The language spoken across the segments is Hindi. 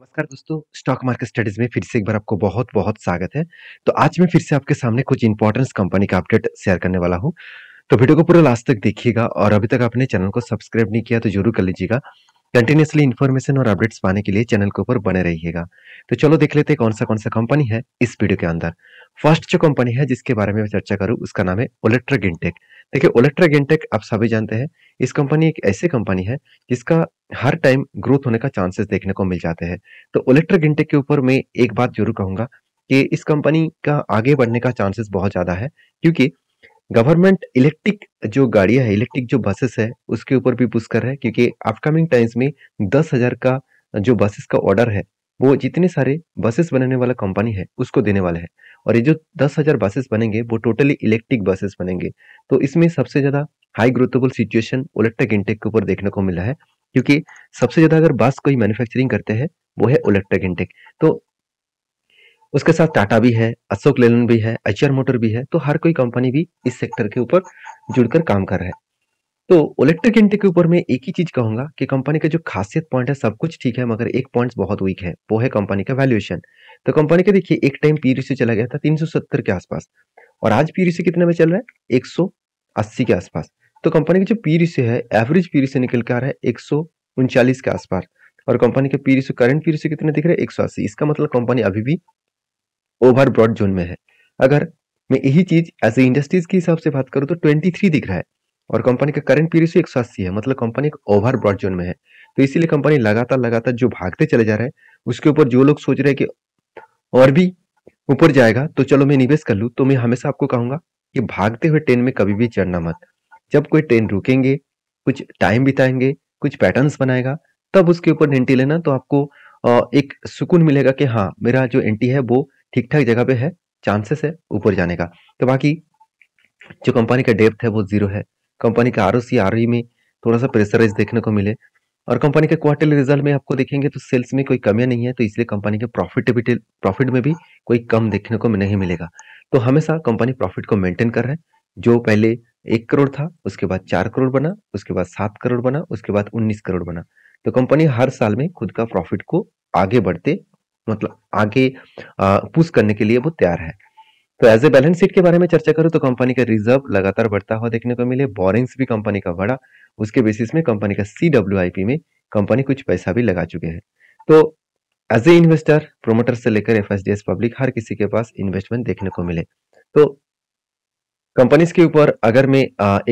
नमस्कार दोस्तों स्टॉक मार्केट स्टडीज में फिर से एक बार आपको बहुत बहुत स्वागत है तो आज मैं फिर से आपके सामने कुछ इंपॉर्टेंस कंपनी का अपडेट शेयर करने वाला हूँ तो वीडियो को पूरा लास्ट तक देखिएगा और अभी तक आपने चैनल को सब्सक्राइब नहीं किया तो जरूर कर लीजिएगा कंटिन्यूसली इन्फॉर्मेशन और अपडेट्स पाने के लिए चैनल के ऊपर बने रहिएगा तो चलो देख लेते हैं कौन सा कौन सा कंपनी है इस वीडियो के अंदर फर्स्ट जो कंपनी है जिसके बारे में मैं चर्चा करूं उसका नाम है ओलेक्ट्रा गिनटेक देखिए ओलेक्ट्रा गिनटेक आप सभी जानते हैं इस कंपनी एक ऐसी कंपनी है जिसका हर टाइम ग्रोथ होने का चांसेस देखने को मिल जाते हैं तो ओलेक्ट्रा गिनटेक के ऊपर मैं एक बात जरूर कहूंगा कि इस कंपनी का आगे बढ़ने का चांसेस बहुत ज्यादा है क्योंकि गवर्नमेंट इलेक्ट्रिक जो गाड़ियां है इलेक्ट्रिक जो बसेस है उसके ऊपर भी पुश कर रहा है क्योंकि अपकमिंग टाइम्स में दस हजार का जो बसेस का ऑर्डर है वो जितने सारे बसेस बनाने वाला कंपनी है उसको देने वाला है और ये जो दस हजार बसेस बनेंगे वो टोटली इलेक्ट्रिक बसेस बनेंगे तो इसमें सबसे ज़्यादा हाई ग्रोथेबल सिचुएशन ओलेक्ट्रिक इंटेक के ऊपर देखने को मिला है क्योंकि सबसे ज़्यादा अगर बस कोई मैन्युफैक्चरिंग करते हैं वो है ओलेक्ट्रिक इंटेक तो उसके साथ टाटा भी है अशोक लेलन भी है एच मोटर भी है तो हर कोई कंपनी भी इस सेक्टर के ऊपर जुड़कर काम कर रहा है तो इलेक्ट्रिक इंटी के ऊपर मैं एक ही चीज कहूंगा कि कंपनी का जो खासियत पॉइंट है सब कुछ ठीक है मगर एक पॉइंट बहुत वीक है वो है कंपनी का वैल्यूएशन तो कंपनी का देखिए एक टाइम पी से चला गया था तीन के आसपास और आज पी रेशियो e कितने में चल रहा है एक के आसपास तो कंपनी का जो पी e है एवरेज पी रेशियो निकल के आ रहा है एक के आसपास और कंपनी के पीरियस रेशियो करंट पी कितने दिख रहे हैं एक इसका मतलब कंपनी अभी भी ओवर ब्रॉड जोन में है अगर मैं यही चीज एज ए इंडस्ट्रीज के हिसाब से बात करूँ तो ट्वेंटी थ्री दिख रहा है और कंपनी का करंट पी तो एक सौ अस्सी है मतलब कंपनी एक ओवर ब्रॉड जोन में है तो इसीलिए कंपनी लगातार लगातार जो भागते चले जा रहे हैं उसके ऊपर जो लोग सोच रहे हैं कि और भी ऊपर जाएगा तो चलो मैं निवेश कर लूँ तो मैं हमेशा आपको कहूंगा कि भागते हुए ट्रेन में कभी भी चढ़ना मत जब कोई ट्रेन रुकेंगे कुछ टाइम बिताएंगे कुछ पैटर्न्स बनाएगा तब उसके ऊपर एंटी लेना तो आपको एक सुकून मिलेगा कि हाँ मेरा जो एंटी है वो ठीक ठाक जगह पे है चांसेस है ऊपर जाने का तो बाकी जो कंपनी का डेप्थ है वो जीरो है कंपनी का आर ओ सी आर में थोड़ा सा प्रेशराइज देखने को मिले और कंपनी के क्वार्टरली रिजल्ट में आपको देखेंगे तो सेल्स में कोई कमियां नहीं है तो इसलिए कंपनी के प्रॉफिटेबिलिटी प्रॉफिट में भी कोई कम देखने को नहीं मिलेगा तो हमेशा कंपनी प्रॉफिट को मेंटेन कर रहे हैं जो पहले एक करोड़ था उसके बाद चार करोड़ बना उसके बाद सात करोड़ बना उसके बाद उन्नीस करोड़ बना तो कंपनी हर साल में खुद का प्रॉफिट को आगे बढ़ते मतलब आगे पुश करने के लिए वो तैयार है तो एज ए बैलेंस शीट के बारे में चर्चा करूं तो कंपनी का रिजर्व लगातार बढ़ता हुआ देखने को मिले बोरिंग्स भी कंपनी का बढ़ा उसके बेसिस में कंपनी का सी डब्ल्यू में कंपनी कुछ पैसा भी लगा चुके हैं तो एज ए इन्वेस्टर प्रोमोटर से लेकर F S S D public हर किसी के पास इन्वेस्टमेंट देखने को मिले तो कंपनीज के ऊपर अगर मैं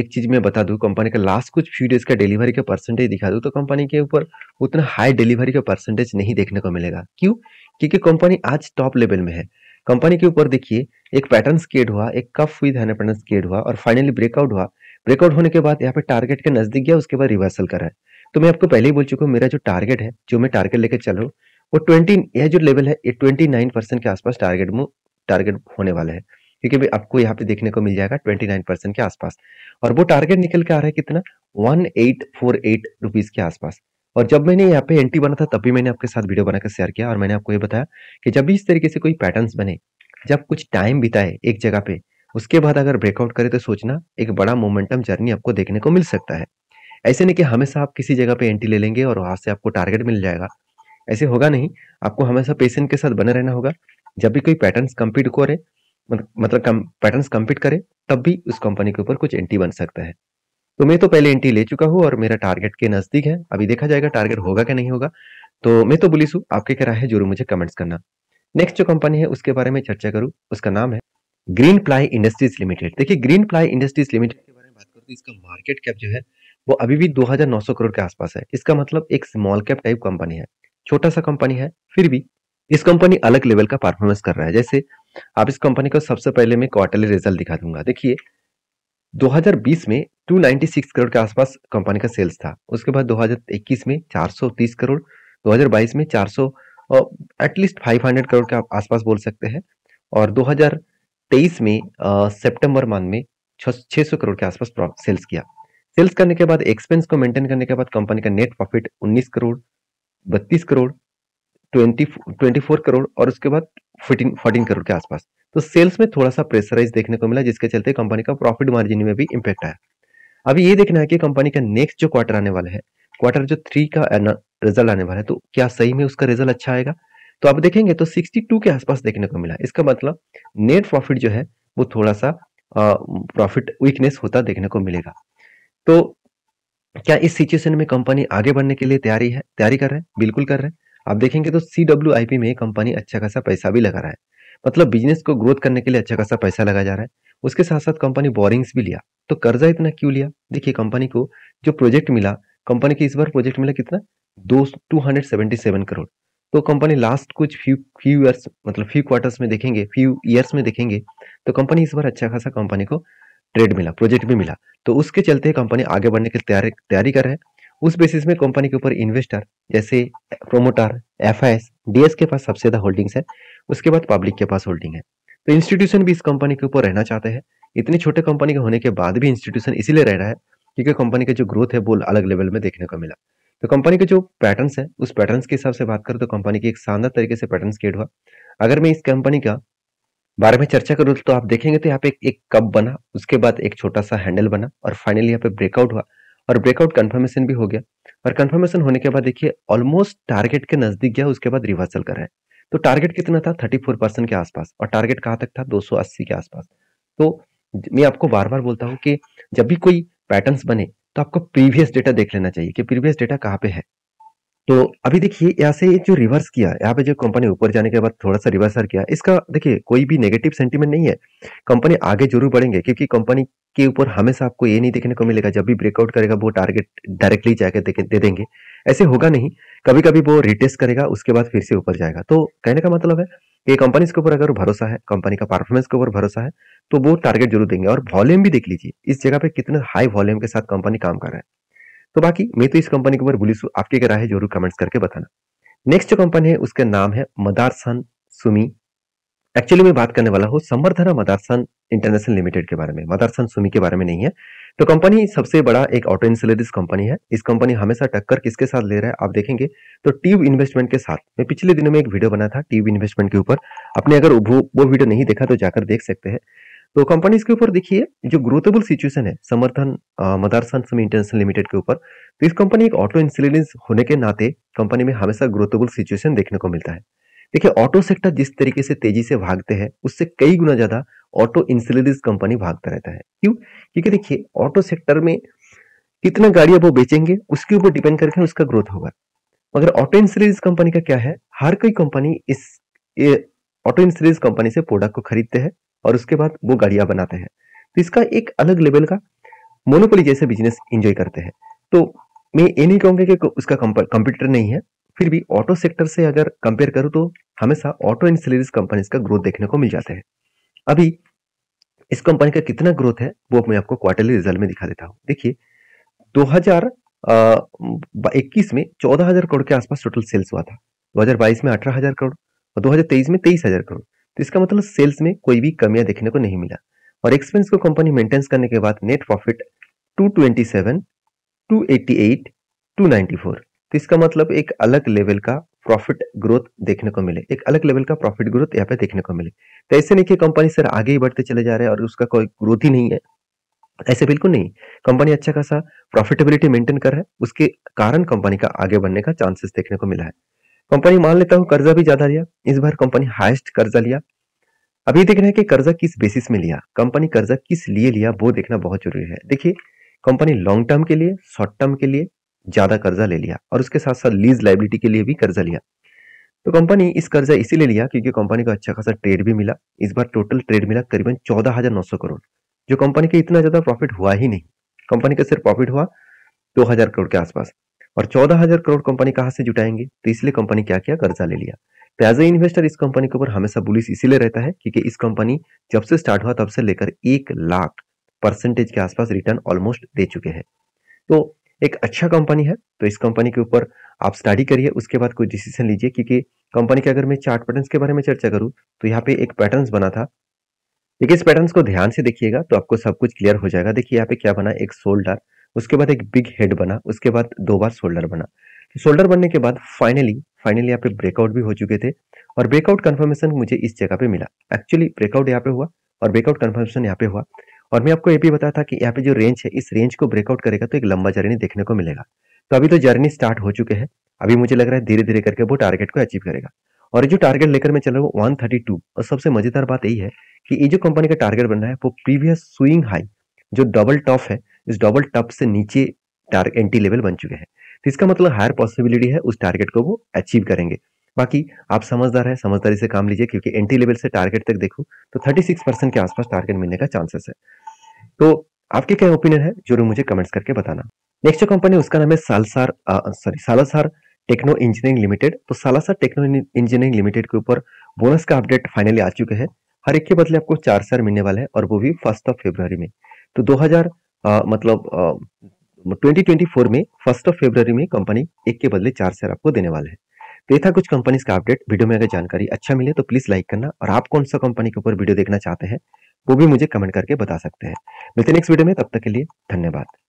एक चीज में बता दूं कंपनी का लास्ट कुछ फ्यू डेज का डिलीवरी का परसेंटेज दिखा दूं तो कंपनी के ऊपर उतना हाई डिलीवरी का परसेंटेज नहीं देखने को मिलेगा क्यों क्योंकि कंपनी आज टॉप लेवल में है कंपनी के ऊपर देखिए एक पैटर्न स्केड हुआ एक कफ हुई पैटर्न स्केड हुआ और फाइनली ब्रेकआउट हुआ ब्रेकआउट होने के बाद यहाँ पे टारगेट के नजदीक गया उसके बाद रिवर्सल करा है तो मैं आपको पहले ही बोल चुका हूँ मेरा जो टारगेट है जो मैं टारगेट लेकर चल रहा हूँ वो ट्वेंटी यह जो लेवल है ये ट्वेंटी के आसपास टारगेट टारगेट होने वाला है क्योंकि भी आपको यहाँ पे देखने को मिल जाएगा 29 परसेंट के आसपास और वो टारगेट निकल के आ रहा है कितना one eight four eight rupees के आसपास और जब मैंने यहाँ पे एंट्री बना था तब भी मैंने आपके साथ वीडियो बनाकर शेयर किया और मैंने आपको ये बताया कि जब भी इस तरीके से कोई पैटर्न बने जब कुछ टाइम बिताए एक जगह पे उसके बाद अगर ब्रेकआउट करे तो सोचना एक बड़ा मोमेंटम जर्नी आपको देखने को मिल सकता है ऐसे नहीं कि हमेशा आप किसी जगह पे एंट्री ले लेंगे और वहां से आपको टारगेट मिल जाएगा ऐसे होगा नहीं आपको हमेशा पेशेंट के साथ बने रहना होगा जब भी कोई पैटर्न्स कंप्लीट करे मतलब कम, पैटर्न्स कम्पीट करे तब भी उस कंपनी के ऊपर कुछ एंटी बन सकता है तो मैं तो पहले एंटी ले चुका हूँ और मेरा टारगेट के नज़दीक है अभी देखा जाएगा टारगेट होगा क्या नहीं होगा तो मैं तो बुलिस हूँ आपके क्या राय है जरूर मुझे कमेंट्स करना नेक्स्ट जो कंपनी है उसके बारे में चर्चा करूँ उसका नाम है ग्रीन प्लाई इंडस्ट्रीज लिमिटेड देखिए ग्रीन प्लाई इंडस्ट्रीज लिमिटेड के बारे में बात करूँ तो इसका मार्केट कैप जो है वो अभी भी 2900 करोड़ के आसपास है इसका मतलब एक स्मॉल कैप टाइप कंपनी है छोटा सा कंपनी है फिर भी इस कंपनी अलग लेवल का परफॉर्मेंस कर रहा है जैसे आप इस कंपनी को सबसे पहले मैं क्वार्टरली रिजल्ट दिखा दूंगा देखिए 2020 में 296 करोड़ के आसपास कंपनी का सेल्स था उसके बाद 2021 में 430 करोड़ 2022 में 400 एटलीस्ट 500 करोड़ के आसपास बोल सकते हैं और 2023 में सितंबर मंथ में 600 करोड़ के आसपास सेल्स किया सेल्स करने के बाद एक्सपेंस को मेंटेन करने के बाद कंपनी का नेट प्रॉफिट 19 करोड़ 32 करोड़ 20 24 करोड़ और उसके बाद फोर्टीन फोर्टीन करोड़ के आसपास तो सेल्स में थोड़ा सा प्रेशराइज देखने को मिला जिसके चलते कंपनी का प्रॉफिट मार्जिन में भी इम्पैक्ट आया अभी ये देखना है कि कंपनी का नेक्स्ट जो क्वार्टर आने वाला है क्वार्टर जो थ्री का रिजल्ट आने वाला है तो क्या सही में उसका रिजल्ट अच्छा आएगा तो आप देखेंगे तो 62 के आसपास देखने को मिला इसका मतलब नेट प्रॉफिट जो है वो थोड़ा सा प्रॉफिट वीकनेस होता देखने को मिलेगा तो क्या इस सिचुएशन में कंपनी आगे बढ़ने के लिए तैयारी है तैयारी कर रहे हैं बिल्कुल कर रहे हैं आप देखेंगे तो सी डब्ल्यू में कंपनी अच्छा खासा पैसा भी लगा रहा है मतलब बिजनेस को ग्रोथ करने के लिए अच्छा खासा पैसा लगा जा रहा है उसके साथ साथ कंपनी बोरिंग्स भी लिया तो कर्जा इतना क्यों लिया देखिए कंपनी को जो प्रोजेक्ट मिला कंपनी के इस बार प्रोजेक्ट मिला कितना दो two hundred seventy seven crore तो कंपनी लास्ट कुछ फ्यू फ्यू ईयर्स मतलब फ्यू क्वार्टर्स में देखेंगे फ्यू ईयर्स में देखेंगे तो कंपनी इस बार अच्छा खासा कंपनी को ट्रेड मिला प्रोजेक्ट भी मिला तो उसके चलते कंपनी आगे बढ़ने की तैयारी तैयारी कर रहे हैं उस बेसिस में कंपनी के ऊपर इन्वेस्टर जैसे प्रोमोटर एफ डीएस के पास सबसे ज्यादा होल्डिंग्स है उसके बाद पब्लिक के पास होल्डिंग है तो इंस्टीट्यूशन भी इस कंपनी के ऊपर रहना चाहते हैं इतनी छोटे कंपनी के होने के बाद भी इंस्टीट्यूशन इसीलिए रह रहा है क्योंकि कंपनी का जो ग्रोथ है वो अलग लेवल में देखने को मिला तो कंपनी के जो पैटर्न है उस पैटर्न के हिसाब से बात करूँ तो कंपनी की एक शानदार तरीके से पैटर्न क्रिएट हुआ अगर मैं इस कंपनी का बारे में चर्चा करूँ तो आप देखेंगे तो यहाँ पे एक कप बना उसके बाद एक छोटा सा हैंडल बना और फाइनली यहाँ पे ब्रेकआउट हुआ और ब्रेकआउट कन्फर्मेशन भी हो गया और कन्फर्मेशन होने के बाद देखिए ऑलमोस्ट टारगेट के नजदीक गया उसके बाद रिवर्सल कर रहा है तो टारगेट कितना था फोर परसेंट के आसपास और टारगेट कहाँ तक था अस्सी के आसपास तो मैं आपको बार बार बोलता हूँ कि जब भी कोई पैटर्न बने तो आपको प्रीवियस डेटा देख लेना चाहिए कि प्रीवियस डेटा कहाँ पे है तो अभी देखिए यहाँ से जो रिवर्स किया यहाँ पे जो कंपनी ऊपर जाने के बाद थोड़ा सा रिवर्सर किया इसका देखिए कोई भी नेगेटिव सेंटीमेंट नहीं है कंपनी आगे जरूर बढ़ेंगे क्योंकि कंपनी के ऊपर हमेशा आपको ये नहीं देखने को मिलेगा जब भी ब्रेकआउट करेगा वो टारगेट डायरेक्टली जाकर दे देंगे ऐसे होगा नहीं कभी कभी वो रिटेस्ट करेगा उसके बाद फिर से ऊपर जाएगा तो कहने का मतलब है ये कंपनी के ऊपर अगर भरोसा है कंपनी का परफॉर्मेंस के ऊपर भरोसा है तो वो टारगेट जरूर देंगे और वॉल्यूम भी देख लीजिए इस जगह पे कितने हाई वॉल्यूम के साथ कंपनी काम कर रहा है तो बाकी मैं तो इस कंपनी के ऊपर बुलिस हूँ आपकी क्या है जरूर कमेंट्स करके बताना नेक्स्ट जो कंपनी है उसका नाम है मदारसन सुमी एक्चुअली मैं बात करने वाला हूँ समर्थना मदारसन इंटरनेशनल लिमिटेड के बारे में मदारसन सुमी के बारे में नहीं है तो कंपनी सबसे बड़ा एक ऑटो इंसलरीज कंपनी है इस कंपनी हमेशा टक्कर किसके साथ ले रहा है आप देखेंगे तो ट्यूब इन्वेस्टमेंट के साथ मैं पिछले दिनों में एक वीडियो बना था ट्यूब इन्वेस्टमेंट के ऊपर आपने अगर वो वो वीडियो नहीं देखा तो जाकर देख सकते हैं तो कंपनीज के ऊपर देखिए जो ग्रोथेबल सिचुएशन है समर्थन मदारसन समी इंटरनेशनल लिमिटेड के ऊपर तो इस कंपनी एक ऑटो इंसुलेंस होने के नाते कंपनी में हमेशा ग्रोथेबल सिचुएशन देखने को मिलता है देखिए ऑटो सेक्टर जिस तरीके से तेजी से भागते हैं उससे कई गुना ज्यादा ऑटो इंसुलेंस कंपनी भागता रहता है क्यों क्योंकि देखिए ऑटो सेक्टर में कितना गाड़ियां वो बेचेंगे उसके ऊपर डिपेंड करके उसका ग्रोथ होगा मगर ऑटो इंसुलेंस कंपनी का क्या है हर कोई कंपनी इस ऑटो इंसुलेंस कंपनी से प्रोडक्ट को खरीदते हैं और उसके बाद वो गाड़ियां बनाते हैं तो इसका एक अलग लेवल का मोनोपोली जैसे बिजनेस इंजॉय करते हैं तो मैं ये नहीं कहूंगा कि उसका कंप्यूटर नहीं है फिर भी ऑटो सेक्टर से अगर कंपेयर करूँ तो हमेशा ऑटो एंड सिलेरीज कंपनीज का ग्रोथ देखने को मिल जाता है अभी इस कंपनी का कितना ग्रोथ है वो मैं आपको क्वार्टरली रिजल्ट में दिखा देता हूँ देखिए 2021 में 14000 करोड़ के आसपास टोटल सेल्स हुआ था 2022 में 18000 करोड़ और 2023 में 23000 करोड़ तो इसका मतलब सेल्स में कोई भी कमियां देखने को नहीं मिला और एक्सपेंस को कंपनी मेंटेन्स करने के बाद नेट प्रॉफिट 227, 288, 294 तो इसका मतलब एक अलग लेवल का प्रॉफिट ग्रोथ देखने को मिले एक अलग लेवल का प्रॉफिट ग्रोथ यहाँ पे देखने को मिले तो ऐसे नहीं कि कंपनी सर आगे ही बढ़ते चले जा रहे हैं और उसका कोई ग्रोथ ही नहीं है ऐसे बिल्कुल नहीं कंपनी अच्छा खासा प्रॉफिटेबिलिटी मेंटेन कर रहा है उसके कारण कंपनी का आगे बढ़ने का चांसेस देखने को मिला है कंपनी मान लेता हूँ कर्जा भी ज्यादा लिया इस बार कंपनी हाइस्ट कर्जा लिया अभी देख देखना है कि कर्जा किस बेसिस में लिया कंपनी कर्जा किस लिए लिया वो देखना बहुत जरूरी है देखिए कंपनी लॉन्ग टर्म के लिए शॉर्ट टर्म के लिए ज्यादा कर्जा ले लिया और उसके साथ साथ लीज लाइबिलिटी के लिए भी कर्जा लिया तो कंपनी इस कर्जा इसीलिए लिया क्योंकि कंपनी को अच्छा खासा ट्रेड भी मिला इस बार टोटल ट्रेड मिला करीबन चौदह हजार नौ सौ करोड़ जो कंपनी के इतना ज्यादा प्रॉफिट हुआ ही नहीं कंपनी का सिर्फ प्रॉफिट हुआ दो हजार करोड़ के आसपास और चौदह हजार करोड़ कंपनी कहाँ से जुटाएंगे तो इसलिए कंपनी क्या किया कर्जा ले लिया तो एज ए इन्वेस्टर इस कंपनी के ऊपर हमेशा बुलिस इसीलिए रहता है क्योंकि इस कंपनी जब से स्टार्ट हुआ तब से लेकर एक लाख परसेंटेज के आसपास रिटर्न ऑलमोस्ट दे चुके हैं तो एक अच्छा कंपनी है तो इस कंपनी के ऊपर आप स्टडी करिए उसके बाद कोई डिसीजन लीजिए क्योंकि कंपनी के अगर मैं चार्ट पैटर्न्स के बारे में चर्चा करूं तो यहाँ पे एक पैटर्न्स बना था देखिए इस पैटर्न्स को ध्यान से देखिएगा तो आपको सब कुछ क्लियर हो जाएगा देखिए यहाँ पे क्या बना एक शोल्डर उसके बाद एक बिग हेड बना उसके बाद दो बार शोल्डर बना तो शोल्डर बनने के बाद फाइनली फाइनली यहाँ पे ब्रेकआउट भी हो चुके थे और ब्रेकआउट कन्फर्मेशन मुझे इस जगह पे मिला एक्चुअली ब्रेकआउट यहाँ पे हुआ और ब्रेकआउट कन्फर्मेशन यहाँ पे हुआ और मैं आपको ये भी बताया था कि यहाँ पे जो रेंज है इस रेंज को ब्रेकआउट करेगा तो एक लंबा जर्नी देखने को मिलेगा तो अभी तो जर्नी स्टार्ट हो चुके हैं अभी मुझे लग रहा है धीरे धीरे करके वो टारगेट को अचीव करेगा और जो टारगेट लेकर मैं चल रहा हूँ वन थर्टी टू और सबसे मजेदार बात यही है कि ये जो कंपनी का टारगेट बन रहा है वो प्रीवियस स्विंग हाई जो डबल टॉप है इस डबल टॉप से नीचे एंटी लेवल बन चुके हैं तो इसका मतलब हायर पॉसिबिलिटी है उस टारगेट को वो अचीव करेंगे बाकी आप समझदार है समझदारी से काम लीजिए क्योंकि एंट्री लेवल से टारगेट तक देखो तो थर्टी सिक्स परसेंट के आसपास टारगेट मिलने का चांसेस है तो आपके क्या ओपिनियन है जरूर मुझे कमेंट्स करके बताना नेक्स्ट जो कंपनी उसका नाम है Salsar sorry Salasar Techno Engineering Limited तो सालासार टेक्नो इंजीनियरिंग लिमिटेड के ऊपर बोनस का अपडेट फाइनली आ चुके हैं हर एक के बदले आपको चार सर मिलने वाले हैं और वो भी फर्स्ट ऑफ फेब्रवरी में तो दो आ, मतलब 2024 मतलब में फर्स्ट ऑफ फेबर में कंपनी एक के बदले चार शेयर आपको देने वाले हैं तो ये था कुछ कंपनीज का अपडेट वीडियो में अगर जानकारी अच्छा मिले तो प्लीज लाइक करना और आप कौन सा कंपनी के ऊपर वीडियो देखना चाहते हैं वो भी मुझे कमेंट करके बता सकते हैं मिलते नेक्स्ट वीडियो में तब तक के लिए धन्यवाद